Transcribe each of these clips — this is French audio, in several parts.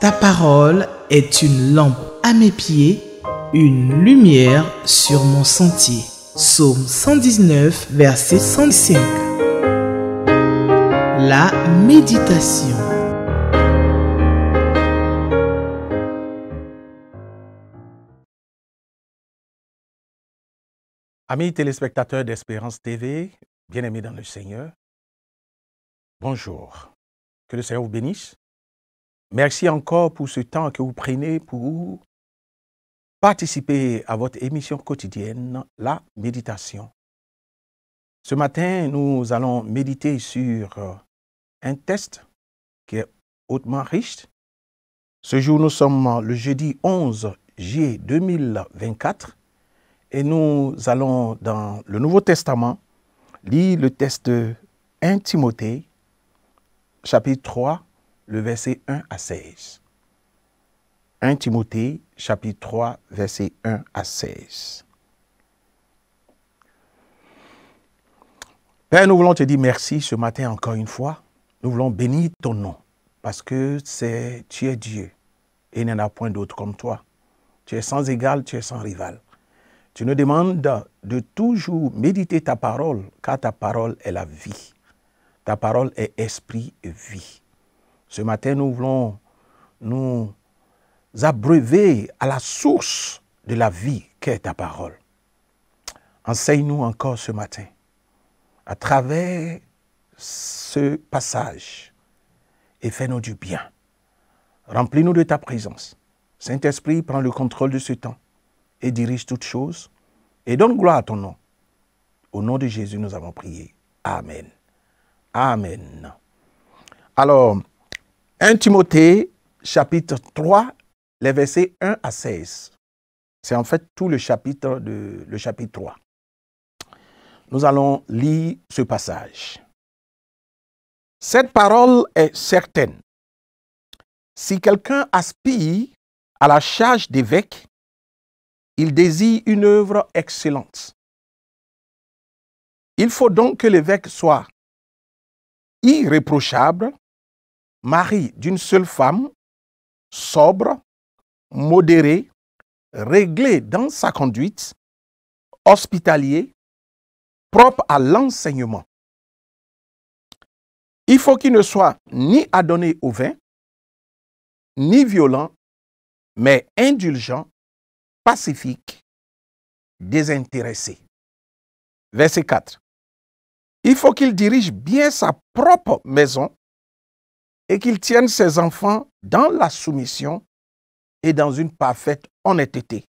Ta parole est une lampe à mes pieds, une lumière sur mon sentier. Psaume 119, verset 105. La méditation. Amis téléspectateurs d'Espérance TV, bien-aimés dans le Seigneur, bonjour. Que le Seigneur vous bénisse Merci encore pour ce temps que vous prenez pour participer à votre émission quotidienne, la méditation. Ce matin, nous allons méditer sur euh, un test qui est hautement riche. Ce jour, nous sommes le jeudi 11 juillet 2024 et nous allons dans le Nouveau Testament lire le test 1 Timothée, chapitre 3, le verset 1 à 16. 1 Timothée chapitre 3 verset 1 à 16. Père, nous voulons te dire merci ce matin encore une fois. Nous voulons bénir ton nom parce que c'est tu es Dieu et il n'y en a point d'autre comme toi. Tu es sans égal, tu es sans rival. Tu nous demandes de toujours méditer ta parole car ta parole est la vie. Ta parole est esprit et vie. Ce matin, nous voulons nous abreuver à la source de la vie qu'est ta parole. Enseigne-nous encore ce matin, à travers ce passage, et fais-nous du bien. Remplis-nous de ta présence. Saint-Esprit, prends le contrôle de ce temps et dirige toutes choses et donne gloire à ton nom. Au nom de Jésus, nous avons prié. Amen. Amen. Alors, 1 Timothée chapitre 3, les versets 1 à 16. C'est en fait tout le chapitre, de, le chapitre 3. Nous allons lire ce passage. Cette parole est certaine. Si quelqu'un aspire à la charge d'évêque, il désire une œuvre excellente. Il faut donc que l'évêque soit irréprochable, mari d'une seule femme, sobre, modéré, réglé dans sa conduite, hospitalier, propre à l'enseignement. Il faut qu'il ne soit ni adonné au vin, ni violent, mais indulgent, pacifique, désintéressé. Verset 4. Il faut qu'il dirige bien sa propre maison et qu'il tienne ses enfants dans la soumission et dans une parfaite honnêteté.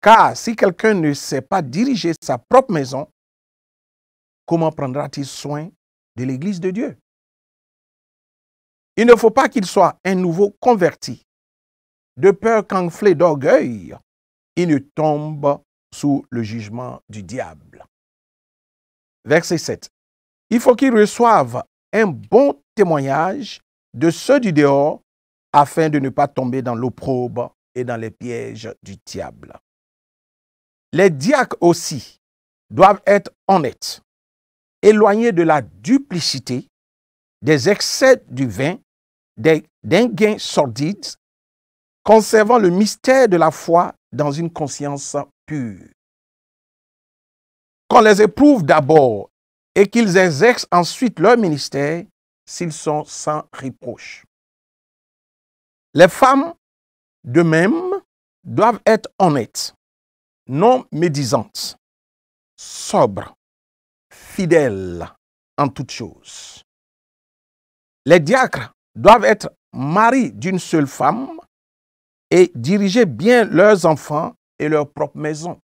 Car si quelqu'un ne sait pas diriger sa propre maison, comment prendra-t-il soin de l'Église de Dieu Il ne faut pas qu'il soit un nouveau converti, de peur qu'enflé d'orgueil, il ne tombe sous le jugement du diable. Verset 7. Il faut qu'il reçoive un bon témoignage de ceux du dehors afin de ne pas tomber dans l'opprobre et dans les pièges du diable. Les diacres aussi doivent être honnêtes, éloignés de la duplicité, des excès du vin, des gain sordides, conservant le mystère de la foi dans une conscience pure. Qu'on les éprouve d'abord et qu'ils exercent ensuite leur ministère s'ils sont sans reproche. Les femmes, de même, doivent être honnêtes, non médisantes, sobres, fidèles en toutes choses. Les diacres doivent être maris d'une seule femme et diriger bien leurs enfants et leur propre maison.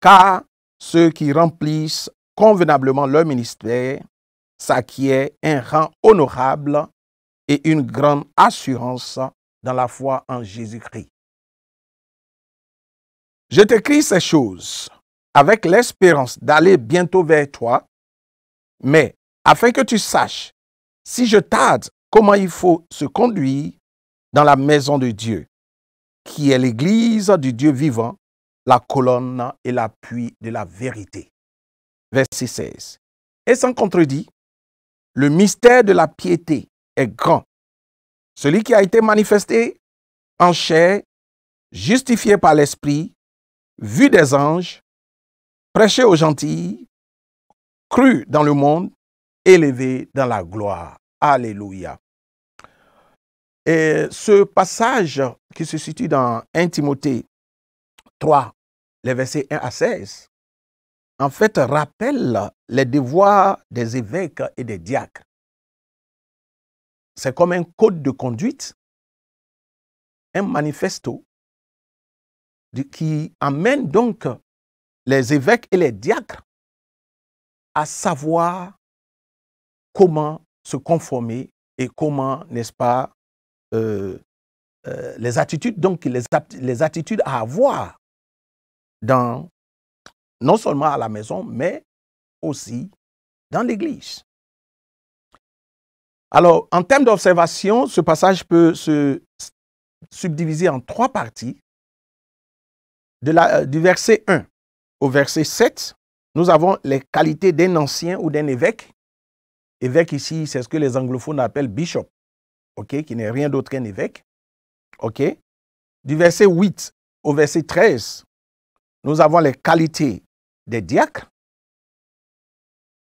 Car ceux qui remplissent convenablement leur ministère s'acquiert un rang honorable et une grande assurance dans la foi en Jésus-Christ. Je t'écris ces choses avec l'espérance d'aller bientôt vers toi, mais afin que tu saches, si je tarde, comment il faut se conduire dans la maison de Dieu, qui est l'église du Dieu vivant, la colonne et l'appui de la vérité verset 16. Et sans contredit, le mystère de la piété est grand. Celui qui a été manifesté en chair, justifié par l'Esprit, vu des anges, prêché aux gentils, cru dans le monde, élevé dans la gloire. Alléluia. Et ce passage qui se situe dans 1 Timothée 3, les versets 1 à 16, en fait, rappelle les devoirs des évêques et des diacres. C'est comme un code de conduite, un manifesto qui amène donc les évêques et les diacres à savoir comment se conformer et comment, n'est-ce pas, euh, euh, les attitudes, donc les attitudes à avoir dans non seulement à la maison, mais aussi dans l'Église. Alors, en termes d'observation, ce passage peut se subdiviser en trois parties. Euh, du verset 1 au verset 7, nous avons les qualités d'un ancien ou d'un évêque. Évêque ici, c'est ce que les anglophones appellent bishop, qui n'est rien d'autre qu'un évêque. ok. Du verset 8 au verset 13, nous avons les qualités des diacres.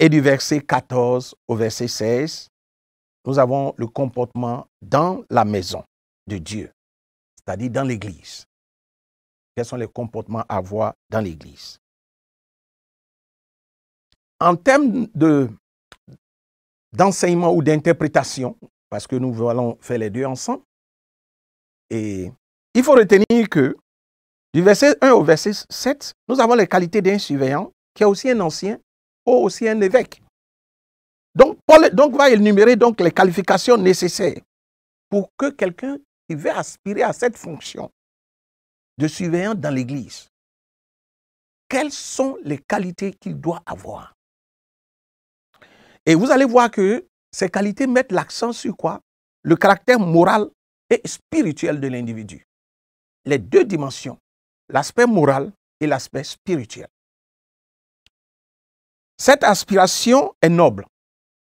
Et du verset 14 au verset 16, nous avons le comportement dans la maison de Dieu, c'est-à-dire dans l'Église. Quels sont les comportements à avoir dans l'Église En termes d'enseignement ou d'interprétation, parce que nous allons faire les deux ensemble, et il faut retenir que du verset 1 au verset 7, nous avons les qualités d'un surveillant qui est aussi un ancien ou aussi un évêque. Donc, Paul donc, va énumérer donc, les qualifications nécessaires pour que quelqu'un qui veut aspirer à cette fonction de surveillant dans l'Église, quelles sont les qualités qu'il doit avoir Et vous allez voir que ces qualités mettent l'accent sur quoi Le caractère moral et spirituel de l'individu. Les deux dimensions l'aspect moral et l'aspect spirituel. Cette aspiration est noble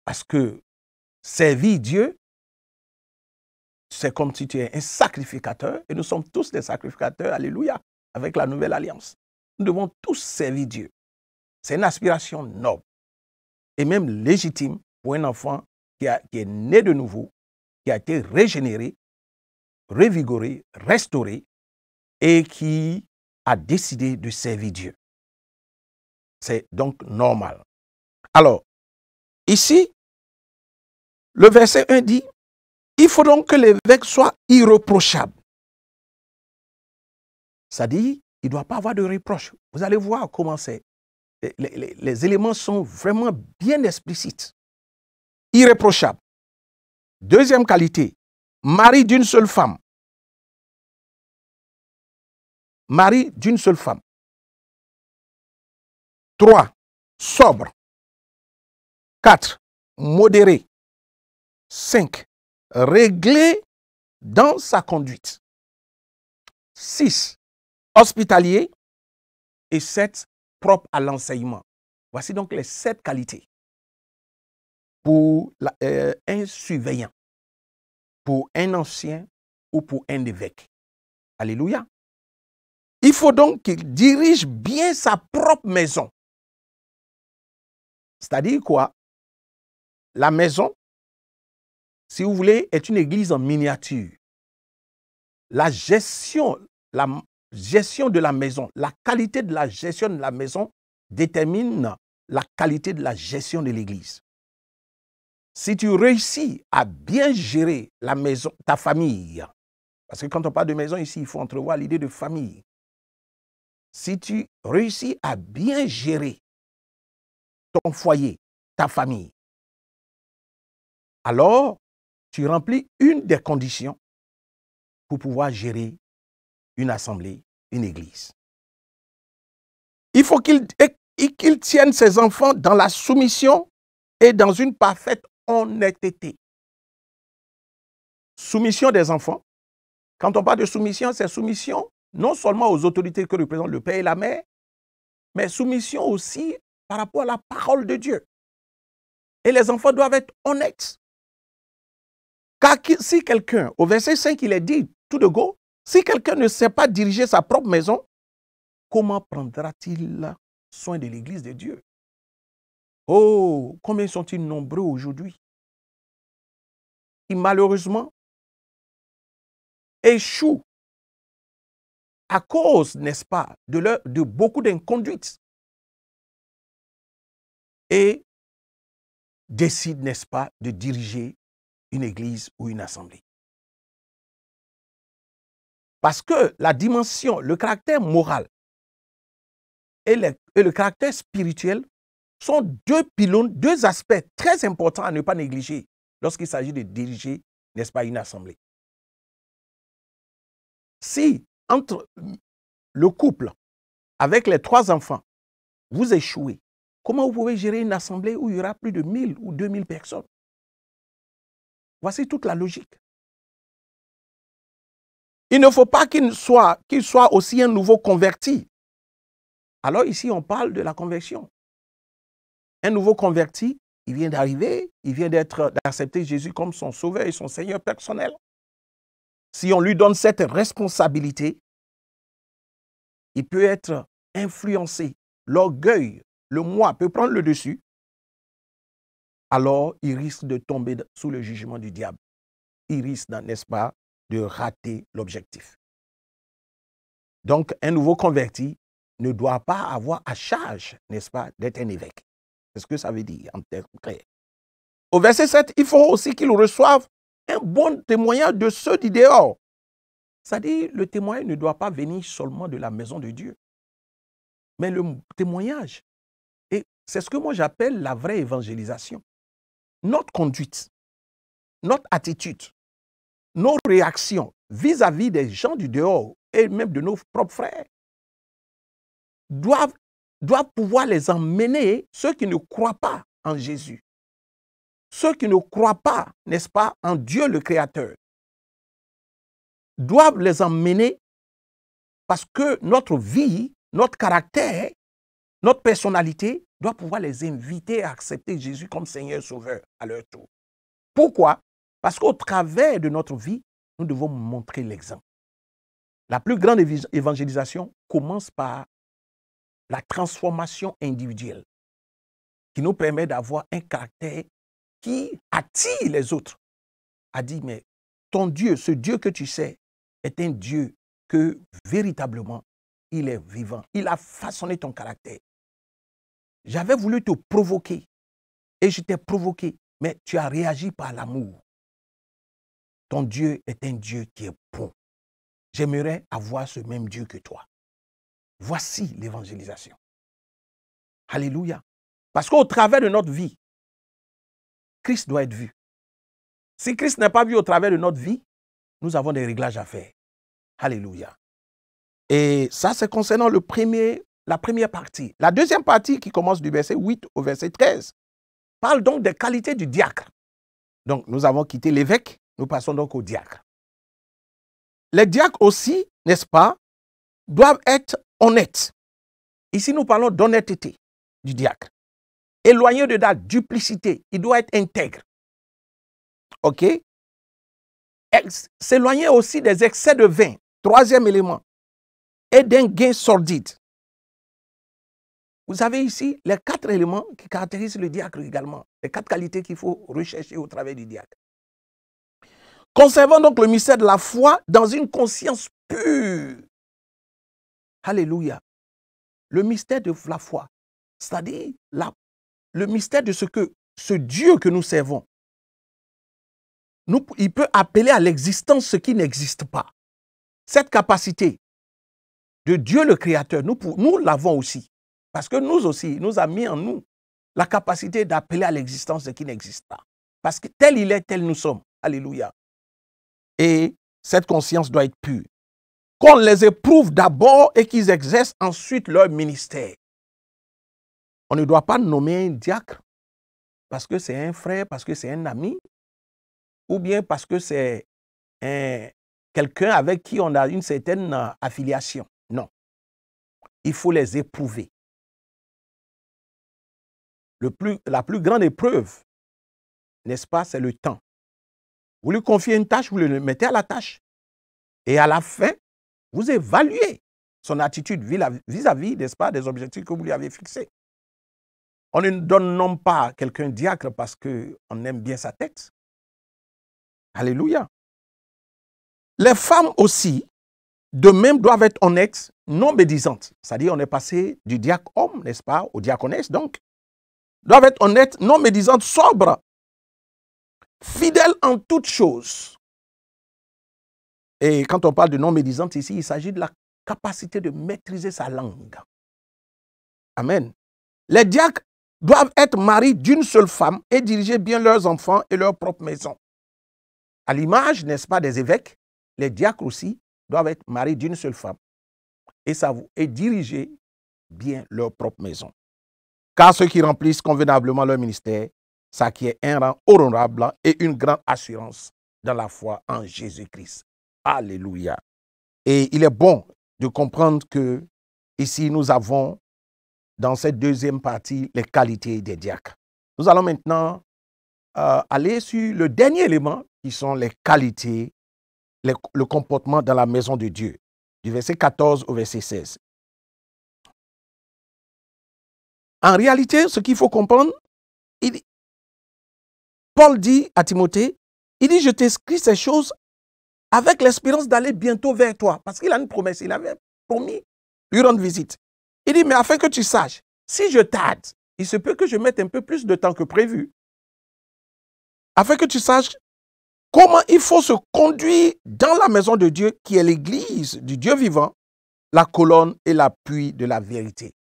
parce que servir Dieu, c'est comme si tu es un sacrificateur et nous sommes tous des sacrificateurs, alléluia, avec la nouvelle alliance. Nous devons tous servir Dieu. C'est une aspiration noble et même légitime pour un enfant qui, a, qui est né de nouveau, qui a été régénéré, revigoré restauré et qui a décidé de servir Dieu. C'est donc normal. Alors, ici, le verset 1 dit, il faut donc que l'évêque soit irreprochable. Ça dit, il ne doit pas avoir de reproche. Vous allez voir comment c'est. Les, les éléments sont vraiment bien explicites. Irréprochable. Deuxième qualité, mari d'une seule femme, mari d'une seule femme. 3. Sobre. 4. Modéré. 5. Réglé dans sa conduite. 6. Hospitalier. Et 7. Propre à l'enseignement. Voici donc les 7 qualités pour euh, un surveillant, pour un ancien ou pour un évêque. Alléluia. Il faut donc qu'il dirige bien sa propre maison. C'est-à-dire quoi La maison, si vous voulez, est une église en miniature. La gestion, la gestion de la maison, la qualité de la gestion de la maison détermine la qualité de la gestion de l'église. Si tu réussis à bien gérer la maison, ta famille, parce que quand on parle de maison ici, il faut entrevoir l'idée de famille si tu réussis à bien gérer ton foyer, ta famille, alors tu remplis une des conditions pour pouvoir gérer une assemblée, une église. Il faut qu'il tienne ses enfants dans la soumission et dans une parfaite honnêteté. Soumission des enfants. Quand on parle de soumission, c'est soumission non seulement aux autorités que représentent le Père et la Mère, mais soumission aussi par rapport à la parole de Dieu. Et les enfants doivent être honnêtes. Car si quelqu'un, au verset 5, il est dit tout de go, si quelqu'un ne sait pas diriger sa propre maison, comment prendra-t-il soin de l'Église de Dieu Oh, combien sont-ils nombreux aujourd'hui qui malheureusement échouent à cause, n'est-ce pas, de, leur, de beaucoup d'inconduites. Et décide, n'est-ce pas, de diriger une église ou une assemblée. Parce que la dimension, le caractère moral et le, et le caractère spirituel sont deux pylônes, deux aspects très importants à ne pas négliger lorsqu'il s'agit de diriger, n'est-ce pas, une assemblée. Si entre le couple avec les trois enfants, vous échouez, comment vous pouvez gérer une assemblée où il y aura plus de 1000 ou 2000 personnes Voici toute la logique. Il ne faut pas qu'il soit, soit aussi un nouveau converti. Alors ici, on parle de la conversion. Un nouveau converti, il vient d'arriver, il vient d'accepter Jésus comme son sauveur et son Seigneur personnel si on lui donne cette responsabilité, il peut être influencé. L'orgueil, le moi peut prendre le dessus. Alors, il risque de tomber sous le jugement du diable. Il risque, n'est-ce pas, de rater l'objectif. Donc, un nouveau converti ne doit pas avoir à charge, n'est-ce pas, d'être un évêque. C'est ce que ça veut dire en termes clairs. Au verset 7, il faut aussi qu'il reçoive un bon témoignage de ceux du dehors. C'est-à-dire, le témoignage ne doit pas venir seulement de la maison de Dieu, mais le témoignage. Et c'est ce que moi j'appelle la vraie évangélisation. Notre conduite, notre attitude, nos réactions vis-à-vis des gens du dehors et même de nos propres frères doivent, doivent pouvoir les emmener, ceux qui ne croient pas en Jésus, ceux qui ne croient pas, n'est-ce pas, en Dieu le Créateur, doivent les emmener parce que notre vie, notre caractère, notre personnalité doit pouvoir les inviter à accepter Jésus comme Seigneur Sauveur à leur tour. Pourquoi Parce qu'au travers de notre vie, nous devons montrer l'exemple. La plus grande évangélisation commence par la transformation individuelle qui nous permet d'avoir un caractère qui attire les autres, a dit, mais ton Dieu, ce Dieu que tu sais, est un Dieu que véritablement, il est vivant. Il a façonné ton caractère. J'avais voulu te provoquer et je t'ai provoqué, mais tu as réagi par l'amour. Ton Dieu est un Dieu qui est bon. J'aimerais avoir ce même Dieu que toi. Voici l'évangélisation. Alléluia. Parce qu'au travers de notre vie, Christ doit être vu. Si Christ n'est pas vu au travers de notre vie, nous avons des réglages à faire. Alléluia. Et ça, c'est concernant le premier, la première partie. La deuxième partie qui commence du verset 8 au verset 13 parle donc des qualités du diacre. Donc, nous avons quitté l'évêque, nous passons donc au diacre. Les diacres aussi, n'est-ce pas, doivent être honnêtes. Ici, nous parlons d'honnêteté du diacre éloigné de la duplicité. Il doit être intègre. OK S'éloigner aussi des excès de vin. Troisième élément. Et d'un gain sordide. Vous avez ici les quatre éléments qui caractérisent le diacre également. Les quatre qualités qu'il faut rechercher au travers du diacre. Conservons donc le mystère de la foi dans une conscience pure. Alléluia. Le mystère de la foi, c'est-à-dire la le mystère de ce que ce Dieu que nous servons, il peut appeler à l'existence ce qui n'existe pas. Cette capacité de Dieu le Créateur, nous, nous l'avons aussi. Parce que nous aussi, il nous a mis en nous la capacité d'appeler à l'existence ce qui n'existe pas. Parce que tel il est, tel nous sommes. Alléluia. Et cette conscience doit être pure. Qu'on les éprouve d'abord et qu'ils exercent ensuite leur ministère. On ne doit pas nommer un diacre parce que c'est un frère, parce que c'est un ami, ou bien parce que c'est un, quelqu'un avec qui on a une certaine euh, affiliation. Non. Il faut les éprouver. la plus grande épreuve, n'est-ce pas, c'est le temps. Vous lui confiez une tâche, vous le mettez à la tâche. Et à la fin, vous évaluez son attitude vis-à-vis, n'est-ce pas, des objectifs que vous lui avez fixés. On ne donne non pas quelqu'un diacre parce qu'on aime bien sa tête. Alléluia. Les femmes aussi, de même, doivent être honnêtes, non médisantes. C'est-à-dire, on est passé du diacre homme, n'est-ce pas, au diaconesse, donc. Doivent être honnêtes, non médisantes, sobres, fidèles en toutes choses. Et quand on parle de non médisantes, ici, il s'agit de la capacité de maîtriser sa langue. Amen. Les diacres doivent être mariés d'une seule femme et diriger bien leurs enfants et leur propre maison. À l'image, n'est-ce pas, des évêques, les diacres aussi doivent être mariés d'une seule femme et, et diriger bien leur propre maison. Car ceux qui remplissent convenablement leur ministère ça qui est un rang honorable et une grande assurance dans la foi en Jésus-Christ. Alléluia. Et il est bon de comprendre que ici nous avons dans cette deuxième partie les qualités des diacres. Nous allons maintenant euh, aller sur le dernier élément qui sont les qualités, le comportement dans la maison de Dieu, du verset 14 au verset 16. En réalité, ce qu'il faut comprendre, Paul dit à Timothée, il dit, je t'écris ces choses avec l'espérance d'aller bientôt vers toi, parce qu'il a une promesse, il avait promis lui rendre visite. Il dit, mais afin que tu saches, si je tarde, il se peut que je mette un peu plus de temps que prévu. Afin que tu saches comment il faut se conduire dans la maison de Dieu, qui est l'église du Dieu vivant, la colonne et l'appui de la vérité.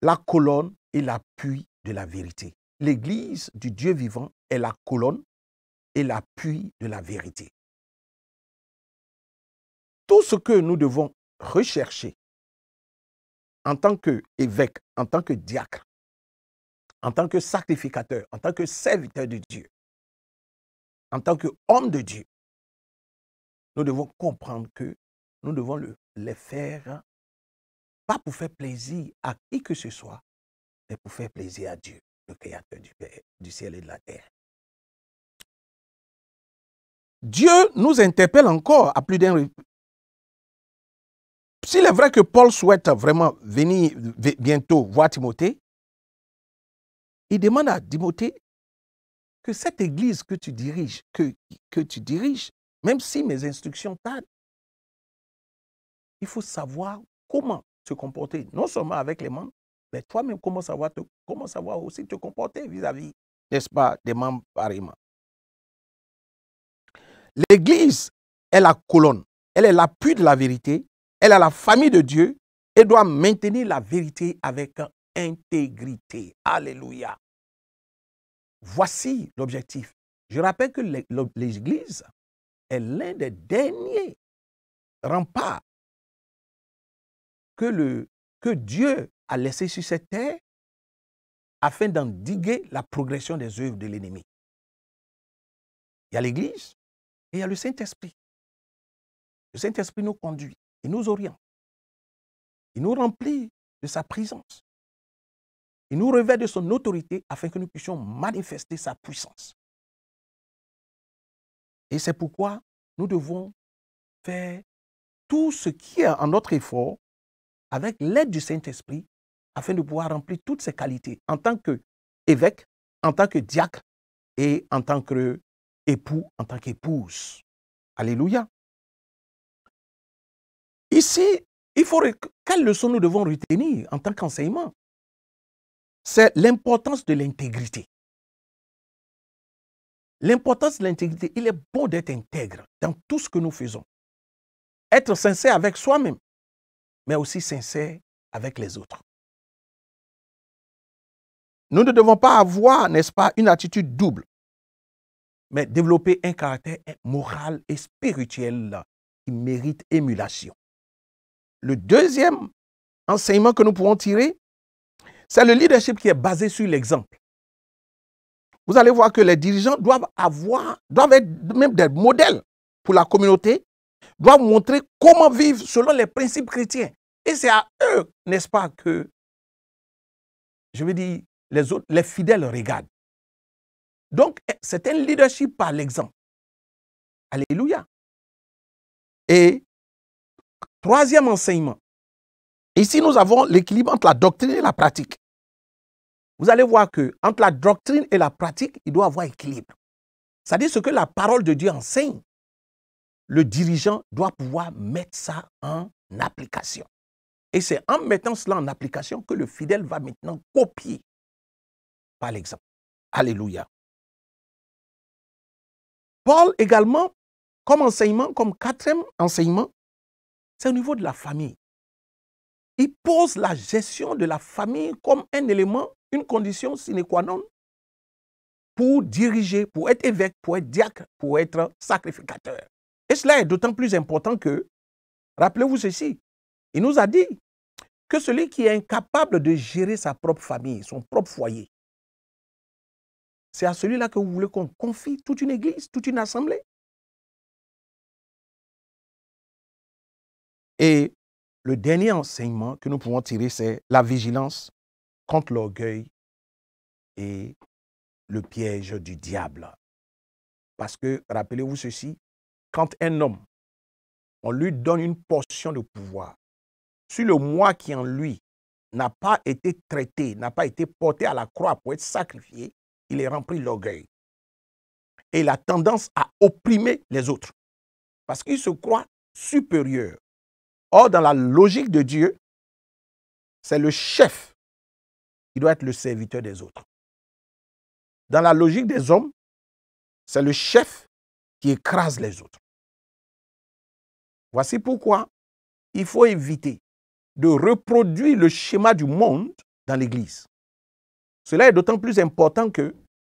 La colonne et l'appui de la vérité. L'église du Dieu vivant est la colonne et l'appui de la vérité. Tout ce que nous devons rechercher en tant qu'évêque, en tant que diacre, en tant que sacrificateur, en tant que serviteur de Dieu, en tant qu'homme de Dieu, nous devons comprendre que nous devons le, les faire, pas pour faire plaisir à qui que ce soit, mais pour faire plaisir à Dieu, le Créateur du, du ciel et de la terre. Dieu nous interpelle encore à plus d'un s'il est vrai que Paul souhaite vraiment venir bientôt voir Timothée, il demande à Timothée que cette église que tu diriges, que, que tu diriges, même si mes instructions tardent, il faut savoir comment se comporter, non seulement avec les membres, mais toi-même, comment savoir, comment savoir aussi te comporter vis-à-vis, n'est-ce pas, des membres pareillement. L'Église est la colonne, elle est l'appui de la vérité elle a la famille de Dieu et doit maintenir la vérité avec intégrité. Alléluia. Voici l'objectif. Je rappelle que l'Église est l'un des derniers remparts que, que Dieu a laissé sur cette terre afin d'endiguer la progression des œuvres de l'ennemi. Il y a l'Église et il y a le Saint-Esprit. Le Saint-Esprit nous conduit. Il nous oriente. Il nous remplit de sa présence. Il nous revêt de son autorité afin que nous puissions manifester sa puissance. Et c'est pourquoi nous devons faire tout ce qui est en notre effort avec l'aide du Saint-Esprit afin de pouvoir remplir toutes ses qualités en tant qu'évêque, en tant que diacre et en tant qu'époux, en tant qu'épouse. Alléluia. Ici, quelle leçon nous devons retenir en tant qu'enseignement C'est l'importance de l'intégrité. L'importance de l'intégrité, il est bon d'être intègre dans tout ce que nous faisons. Être sincère avec soi-même, mais aussi sincère avec les autres. Nous ne devons pas avoir, n'est-ce pas, une attitude double, mais développer un caractère moral et spirituel qui mérite émulation. Le deuxième enseignement que nous pouvons tirer, c'est le leadership qui est basé sur l'exemple. Vous allez voir que les dirigeants doivent avoir, doivent être même des modèles pour la communauté, doivent montrer comment vivre selon les principes chrétiens. Et c'est à eux, n'est-ce pas, que, je veux dire, les, autres, les fidèles regardent. Donc, c'est un leadership par l'exemple. Alléluia. Et Troisième enseignement. Ici, nous avons l'équilibre entre la doctrine et la pratique. Vous allez voir que entre la doctrine et la pratique, il doit avoir équilibre. C'est-à-dire ce que la parole de Dieu enseigne, le dirigeant doit pouvoir mettre ça en application. Et c'est en mettant cela en application que le fidèle va maintenant copier. Par l'exemple. Alléluia. Paul également, comme enseignement, comme quatrième enseignement, c'est au niveau de la famille. Il pose la gestion de la famille comme un élément, une condition sine qua non pour diriger, pour être évêque, pour être diacre, pour être sacrificateur. Et cela est d'autant plus important que, rappelez-vous ceci, il nous a dit que celui qui est incapable de gérer sa propre famille, son propre foyer, c'est à celui-là que vous voulez qu'on confie toute une église, toute une assemblée. Et le dernier enseignement que nous pouvons tirer, c'est la vigilance contre l'orgueil et le piège du diable. Parce que, rappelez-vous ceci, quand un homme, on lui donne une portion de pouvoir, sur le moi qui en lui n'a pas été traité, n'a pas été porté à la croix pour être sacrifié, il est rempli d'orgueil. Et il a tendance à opprimer les autres. Parce qu'il se croit supérieur. Or, dans la logique de Dieu, c'est le chef qui doit être le serviteur des autres. Dans la logique des hommes, c'est le chef qui écrase les autres. Voici pourquoi il faut éviter de reproduire le schéma du monde dans l'Église. Cela est d'autant plus important que,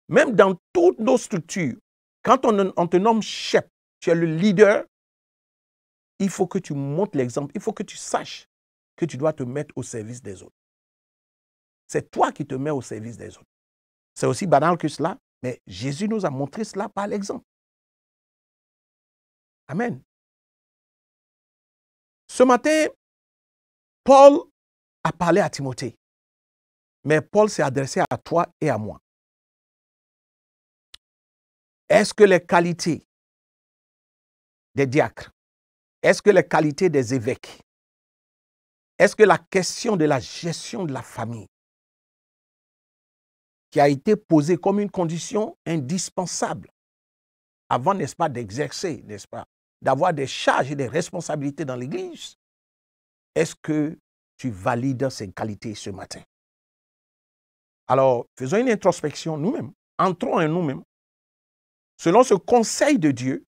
même dans toutes nos structures, quand on, on te nomme chef, tu es le leader, il faut que tu montes l'exemple, il faut que tu saches que tu dois te mettre au service des autres. C'est toi qui te mets au service des autres. C'est aussi banal que cela, mais Jésus nous a montré cela par l'exemple. Amen. Ce matin, Paul a parlé à Timothée, mais Paul s'est adressé à toi et à moi. Est-ce que les qualités des diacres est-ce que les qualités des évêques, est-ce que la question de la gestion de la famille, qui a été posée comme une condition indispensable avant, n'est-ce pas, d'exercer, n'est-ce pas, d'avoir des charges et des responsabilités dans l'Église, est-ce que tu valides ces qualités ce matin Alors, faisons une introspection nous-mêmes, entrons en nous-mêmes, selon ce conseil de Dieu,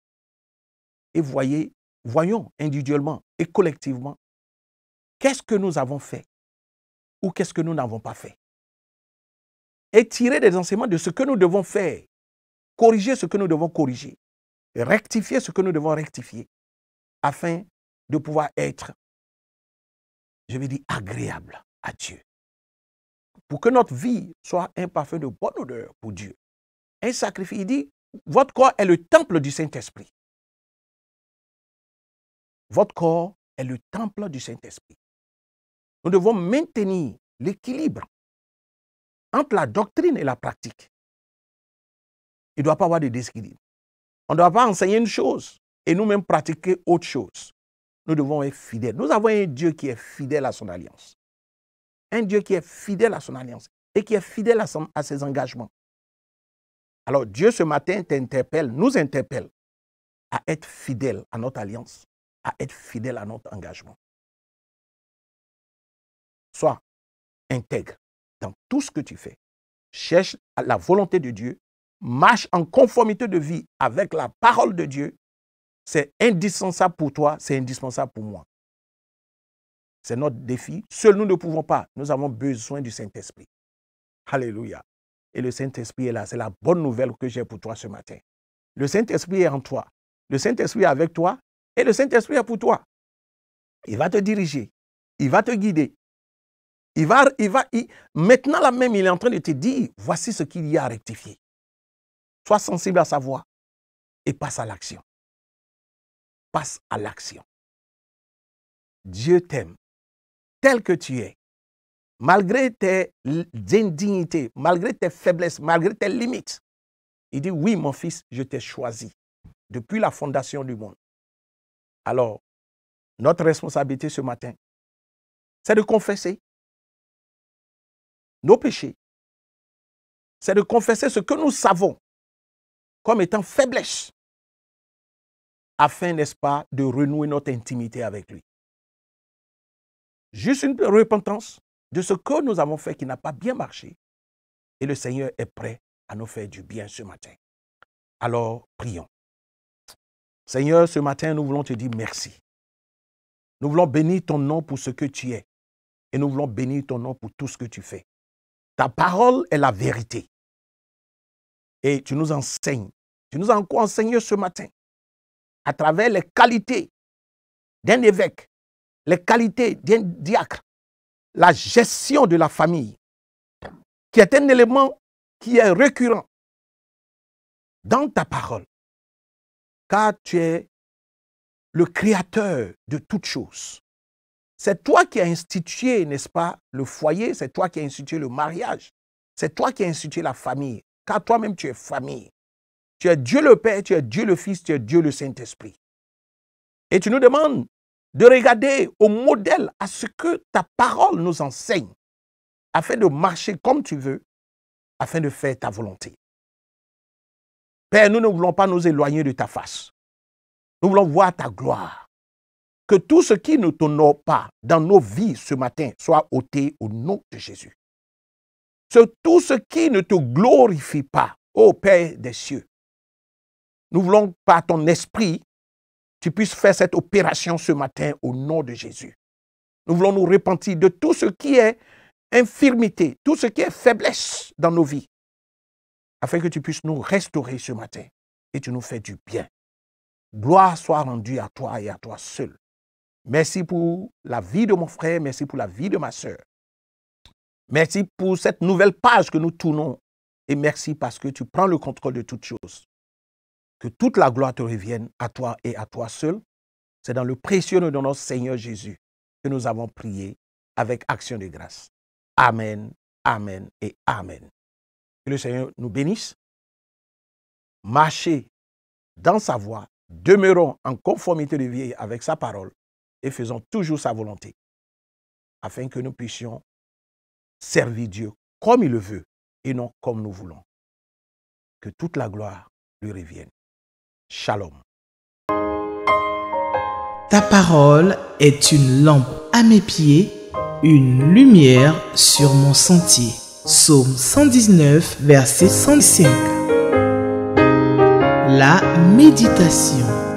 et voyez voyons individuellement et collectivement qu'est-ce que nous avons fait ou qu'est-ce que nous n'avons pas fait. Et tirer des enseignements de ce que nous devons faire, corriger ce que nous devons corriger, rectifier ce que nous devons rectifier, afin de pouvoir être, je vais dire, agréable à Dieu. Pour que notre vie soit un parfum de bonne odeur pour Dieu. Un sacrifice, il dit, votre corps est le temple du Saint-Esprit. Votre corps est le temple du Saint-Esprit. Nous devons maintenir l'équilibre entre la doctrine et la pratique. Il ne doit pas y avoir de déséquilibre. On ne doit pas enseigner une chose et nous-mêmes pratiquer autre chose. Nous devons être fidèles. Nous avons un Dieu qui est fidèle à son alliance. Un Dieu qui est fidèle à son alliance et qui est fidèle à, ses engagements. Alors Dieu ce matin t'interpelle, nous interpelle à être fidèles à notre alliance, à être fidèle à notre engagement. Sois intègre dans tout ce que tu fais. Cherche la volonté de Dieu. Marche en conformité de vie avec la parole de Dieu. C'est indispensable pour toi, c'est indispensable pour moi. C'est notre défi. Seuls nous ne pouvons pas. Nous avons besoin du Saint-Esprit. Alléluia. Et le Saint-Esprit est là. C'est la bonne nouvelle que j'ai pour toi ce matin. Le Saint-Esprit est en toi. Le Saint-Esprit est avec toi. Et le Saint-Esprit est pour toi. Il va te diriger. Il va te guider. Il va, il va, maintenant là même, il est en train de te dire, voici ce qu'il y a à rectifier. Sois sensible à sa voix et passe à l'action. Passe à l'action. Dieu t'aime tel que tu es. Malgré tes indignités, malgré tes faiblesses, malgré tes limites, il dit, oui mon fils, je t'ai choisi depuis la fondation du monde. Alors, notre responsabilité ce matin, c'est de confesser nos péchés. C'est de confesser ce que nous savons comme étant faiblesse, afin, n'est-ce pas, de renouer notre intimité avec lui. Juste une repentance de ce que nous avons fait qui n'a pas bien marché. Et le Seigneur est prêt à nous faire du bien ce matin. Alors, prions. Seigneur, ce matin, nous voulons te dire merci. Nous voulons bénir ton nom pour ce que tu es. Et nous voulons bénir ton nom pour tout ce que tu fais. Ta parole est la vérité. Et tu nous enseignes. Tu nous as encore enseigné ce matin à travers les qualités d'un évêque, les qualités d'un diacre, la gestion de la famille, qui est un élément qui est récurrent dans ta parole car tu es le créateur de toutes choses. C'est toi qui as institué, n'est-ce pas, le foyer, c'est toi qui as institué le mariage, c'est toi qui as institué la famille, car toi-même tu es famille. Tu es Dieu le Père, tu es Dieu le Fils, tu es Dieu le Saint-Esprit. Et tu nous demandes de regarder au modèle, à ce que ta parole nous enseigne, afin de marcher comme tu veux, afin de faire ta volonté. Père, nous ne voulons pas nous éloigner de ta face. Nous voulons voir ta gloire. Que tout ce qui ne t'honore pas dans nos vies ce matin soit ôté au nom de Jésus. Que tout ce qui ne te glorifie pas, ô Père des cieux, nous voulons par ton esprit, tu puisses faire cette opération ce matin au nom de Jésus. Nous voulons nous repentir de tout ce qui est infirmité, tout ce qui est faiblesse dans nos vies afin que tu puisses nous restaurer ce matin et tu nous fais du bien. Gloire soit rendue à toi et à toi seul. Merci pour la vie de mon frère, merci pour la vie de ma sœur. Merci pour cette nouvelle page que nous tournons et merci parce que tu prends le contrôle de toutes choses. Que toute la gloire te revienne à toi et à toi seul. C'est dans le précieux nom de notre Seigneur Jésus que nous avons prié avec action de grâce. Amen, Amen et Amen. Que le Seigneur nous bénisse. Marchez dans sa voie, demeurons en conformité de vie avec sa parole et faisons toujours sa volonté, afin que nous puissions servir Dieu comme il le veut et non comme nous voulons. Que toute la gloire lui revienne. Shalom. Ta parole est une lampe à mes pieds, une lumière sur mon sentier. Psaume 119, verset 105. La méditation.